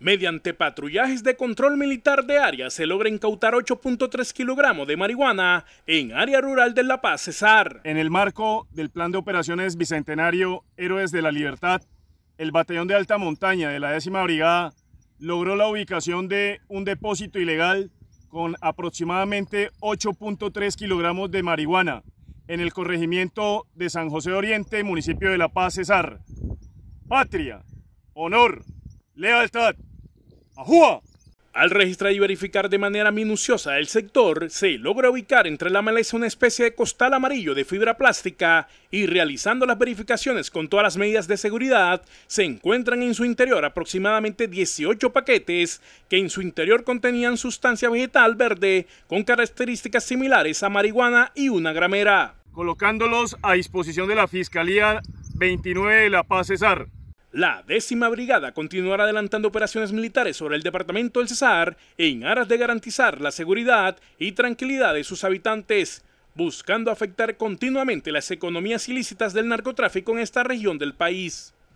Mediante patrullajes de control militar de área se logra incautar 8.3 kilogramos de marihuana en área rural de La Paz, Cesar. En el marco del plan de operaciones bicentenario Héroes de la Libertad, el batallón de alta montaña de la décima brigada logró la ubicación de un depósito ilegal con aproximadamente 8.3 kilogramos de marihuana en el corregimiento de San José Oriente, municipio de La Paz, Cesar. Patria, honor, lealtad. Al registrar y verificar de manera minuciosa el sector, se logra ubicar entre la maleza una especie de costal amarillo de fibra plástica y realizando las verificaciones con todas las medidas de seguridad, se encuentran en su interior aproximadamente 18 paquetes que en su interior contenían sustancia vegetal verde con características similares a marihuana y una gramera. Colocándolos a disposición de la Fiscalía 29 de La Paz Cesar. La décima brigada continuará adelantando operaciones militares sobre el departamento del Cesar en aras de garantizar la seguridad y tranquilidad de sus habitantes, buscando afectar continuamente las economías ilícitas del narcotráfico en esta región del país.